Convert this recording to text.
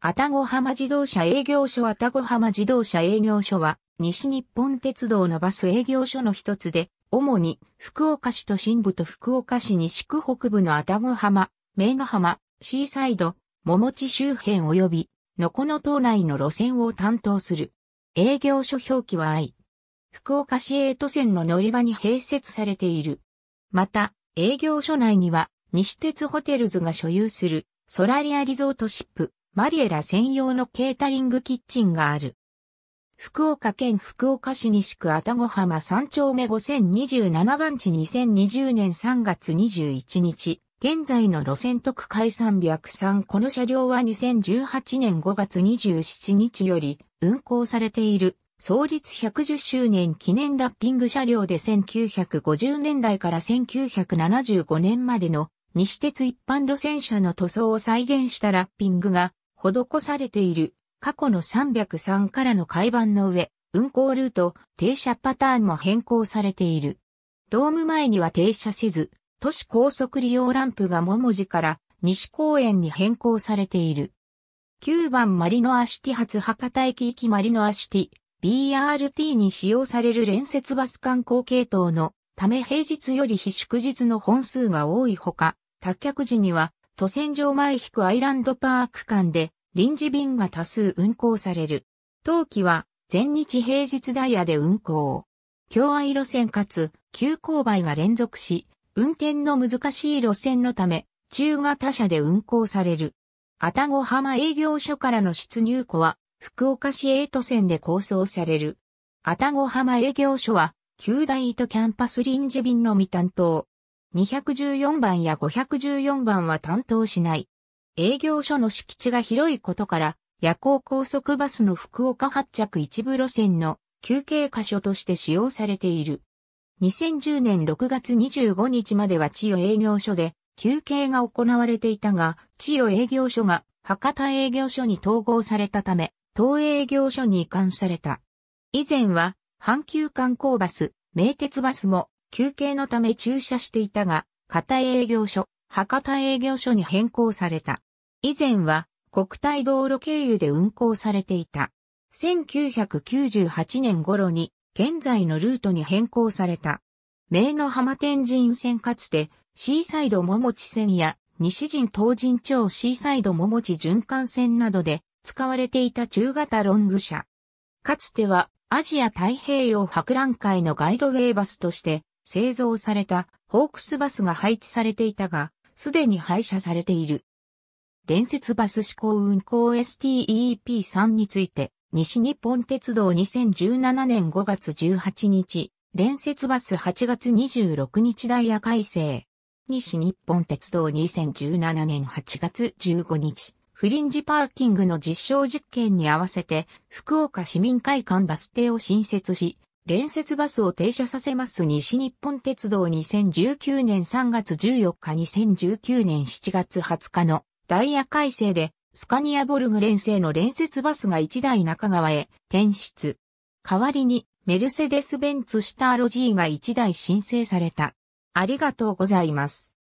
愛宕浜自動車営業所愛宕浜自動車営業所は、西日本鉄道のバス営業所の一つで、主に福岡市都心部と福岡市西区北部の愛宕浜、名の浜、シーサイド、桃地周辺及び、のこの島内の路線を担当する。営業所表記は I。福岡市営都線の乗り場に併設されている。また、営業所内には、西鉄ホテルズが所有する、ソラリアリゾートシップ、マリエラ専用のケータリングキッチンがある。福岡県福岡市西区愛宕浜3丁目5027番地2020年3月21日、現在の路線特快303この車両は2018年5月27日より運行されている創立110周年記念ラッピング車両で1950年代から1975年までの西鉄一般路線車の塗装を再現したラッピングが施されている過去の303からの改版の上、運行ルート、停車パターンも変更されている。ドーム前には停車せず、都市高速利用ランプが桃じから西公園に変更されている。9番マリノアシティ発博多駅行きマリノアシティ BRT に使用される連接バス観光系統のため平日より非祝日の本数が多いほか、脱却時には都線上前引くアイランドパーク間で臨時便が多数運行される。当期は全日平日ダイヤで運行。共愛路線かつ急勾配が連続し、運転の難しい路線のため、中型車で運行される。愛宕浜営業所からの出入庫は、福岡市 A 都線で構想される。愛宕浜営業所は、旧大糸キャンパス臨時便のみ担当。214番や514番は担当しない。営業所の敷地が広いことから、夜行高速バスの福岡発着一部路線の休憩箇所として使用されている。2010年6月25日までは千代営業所で休憩が行われていたが、千代営業所が博多営業所に統合されたため、東営業所に移管された。以前は、阪急観光バス、名鉄バスも休憩のため駐車していたが、片営業所、博多営業所に変更された。以前は国体道路経由で運行されていた。1998年頃に現在のルートに変更された。名の浜天神線かつてシーサイド桃地線や西陣東神町シーサイド桃地循環線などで使われていた中型ロング車。かつてはアジア太平洋博覧会のガイドウェイバスとして製造されたホークスバスが配置されていたが、すでに廃車されている。連接バス試行運行 STEP3 について、西日本鉄道2017年5月18日、連接バス8月26日ダイヤ改正。西日本鉄道2017年8月15日、フリンジパーキングの実証実験に合わせて、福岡市民会館バス停を新設し、連接バスを停車させます西日本鉄道2019年3月14日2019年7月20日のダイヤ改正でスカニアボルグ連製の連接バスが1台中川へ転出。代わりにメルセデス・ベンツ・しターロジーが1台申請された。ありがとうございます。